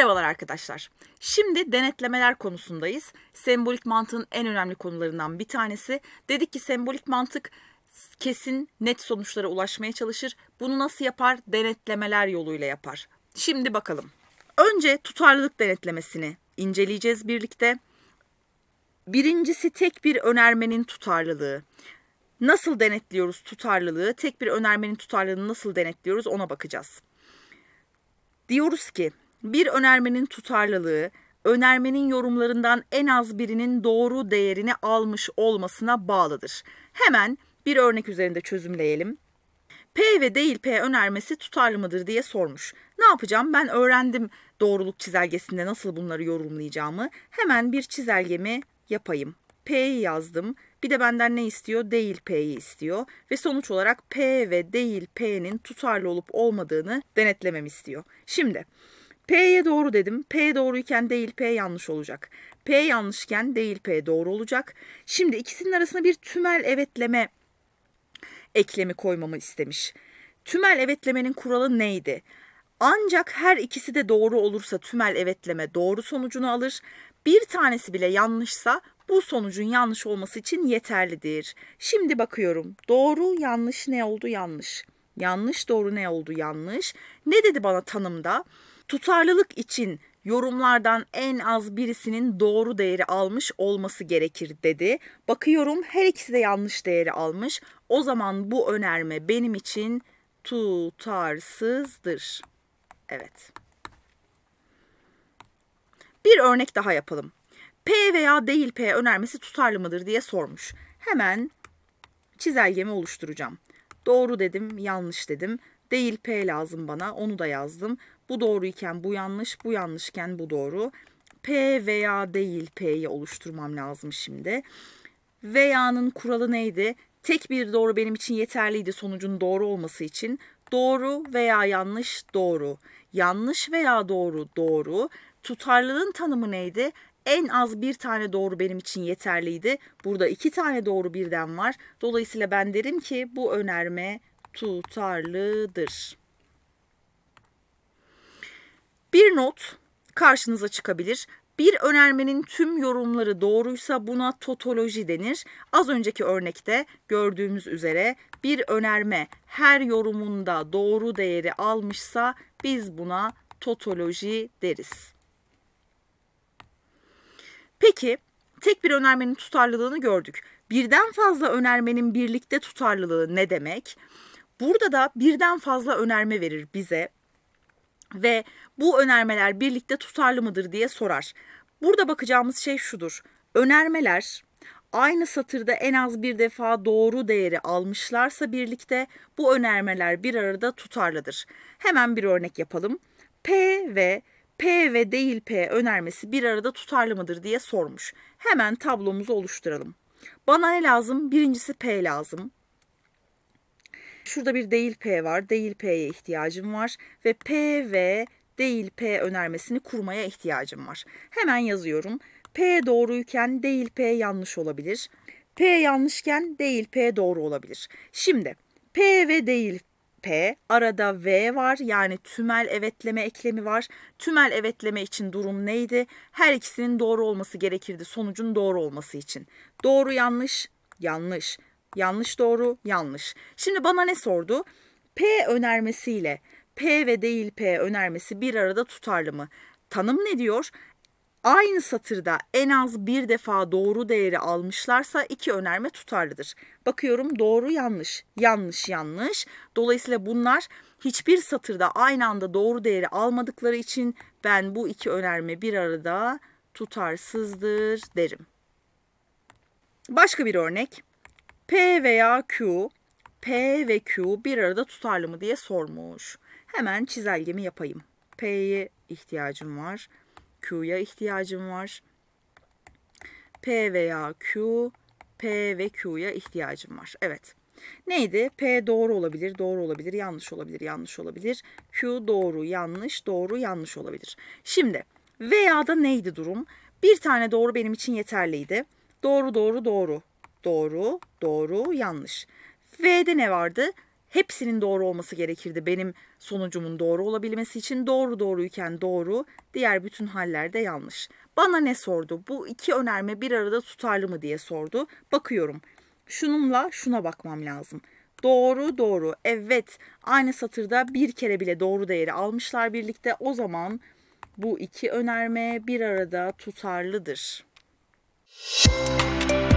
Merhabalar arkadaşlar. Şimdi denetlemeler konusundayız. Sembolik mantığın en önemli konularından bir tanesi. Dedik ki sembolik mantık kesin net sonuçlara ulaşmaya çalışır. Bunu nasıl yapar? Denetlemeler yoluyla yapar. Şimdi bakalım. Önce tutarlılık denetlemesini inceleyeceğiz birlikte. Birincisi tek bir önermenin tutarlılığı. Nasıl denetliyoruz tutarlılığı? Tek bir önermenin tutarlılığını nasıl denetliyoruz ona bakacağız. Diyoruz ki bir önermenin tutarlılığı, önermenin yorumlarından en az birinin doğru değerini almış olmasına bağlıdır. Hemen bir örnek üzerinde çözümleyelim. P ve değil P önermesi tutarlı mıdır diye sormuş. Ne yapacağım? Ben öğrendim doğruluk çizelgesinde nasıl bunları yorumlayacağımı. Hemen bir çizelgemi yapayım. P'yi yazdım. Bir de benden ne istiyor? Değil P'yi istiyor. Ve sonuç olarak P ve değil P'nin tutarlı olup olmadığını denetlemem istiyor. Şimdi P'ye doğru dedim. P doğruyken değil P yanlış olacak. P yanlışken değil P doğru olacak. Şimdi ikisinin arasına bir tümel evetleme eklemi koymamı istemiş. Tümel evetlemenin kuralı neydi? Ancak her ikisi de doğru olursa tümel evetleme doğru sonucunu alır. Bir tanesi bile yanlışsa bu sonucun yanlış olması için yeterlidir. Şimdi bakıyorum. Doğru, yanlış ne oldu? Yanlış. Yanlış, doğru ne oldu? Yanlış. Ne dedi bana tanımda? Tutarlılık için yorumlardan en az birisinin doğru değeri almış olması gerekir dedi. Bakıyorum her ikisi de yanlış değeri almış. O zaman bu önerme benim için tutarsızdır. Evet. Bir örnek daha yapalım. P veya değil P önermesi tutarlı mıdır diye sormuş. Hemen çizelgemi oluşturacağım. Doğru dedim, yanlış dedim Değil P lazım bana. Onu da yazdım. Bu doğru iken bu yanlış, bu yanlışken bu doğru. P veya değil P'yi oluşturmam lazım şimdi. Veya'nın kuralı neydi? Tek bir doğru benim için yeterliydi sonucun doğru olması için. Doğru veya yanlış doğru. Yanlış veya doğru doğru. Tutarlılığın tanımı neydi? En az bir tane doğru benim için yeterliydi. Burada iki tane doğru birden var. Dolayısıyla ben derim ki bu önerme tutarlıdır. Bir not karşınıza çıkabilir. Bir önermenin tüm yorumları doğruysa buna totoloji denir. Az önceki örnekte gördüğümüz üzere bir önerme her yorumunda doğru değeri almışsa biz buna totoloji deriz. Peki tek bir önermenin tutarlılığını gördük. Birden fazla önermenin birlikte tutarlılığı ne demek? Burada da birden fazla önerme verir bize ve bu önermeler birlikte tutarlı mıdır diye sorar. Burada bakacağımız şey şudur. Önermeler aynı satırda en az bir defa doğru değeri almışlarsa birlikte bu önermeler bir arada tutarlıdır. Hemen bir örnek yapalım. P ve P ve değil P önermesi bir arada tutarlı mıdır diye sormuş. Hemen tablomuzu oluşturalım. Bana ne lazım? Birincisi P lazım. Şurada bir değil P var. Değil P'ye ihtiyacım var. Ve P ve değil P önermesini kurmaya ihtiyacım var. Hemen yazıyorum. P doğruyken değil P yanlış olabilir. P yanlışken değil P doğru olabilir. Şimdi P ve değil P arada V var yani tümel evetleme eklemi var. Tümel evetleme için durum neydi? Her ikisinin doğru olması gerekirdi sonucun doğru olması için. Doğru yanlış yanlış. Yanlış doğru yanlış. Şimdi bana ne sordu? P önermesiyle P ve değil P önermesi bir arada tutarlı mı? Tanım ne diyor? Aynı satırda en az bir defa doğru değeri almışlarsa iki önerme tutarlıdır. Bakıyorum doğru yanlış, yanlış yanlış. Dolayısıyla bunlar hiçbir satırda aynı anda doğru değeri almadıkları için ben bu iki önerme bir arada tutarsızdır derim. Başka bir örnek. P veya Q, P ve Q bir arada tutarlı mı diye sormuş. Hemen çizelgemi yapayım. P'ye ihtiyacım var. Q'ya ihtiyacım var. P veya Q, P ve Q'ya ihtiyacım var. Evet. Neydi? P doğru olabilir, doğru olabilir, yanlış olabilir, yanlış olabilir. Q doğru, yanlış, doğru, yanlış olabilir. Şimdi veya da neydi durum? Bir tane doğru benim için yeterliydi. Doğru, doğru, doğru. Doğru, doğru, yanlış. V'de ne vardı? Hepsinin doğru olması gerekirdi benim sonucumun doğru olabilmesi için. Doğru doğruyken doğru, diğer bütün hallerde yanlış. Bana ne sordu? Bu iki önerme bir arada tutarlı mı diye sordu. Bakıyorum. Şununla şuna bakmam lazım. Doğru doğru. Evet. Aynı satırda bir kere bile doğru değeri almışlar birlikte. O zaman bu iki önerme bir arada tutarlıdır. Müzik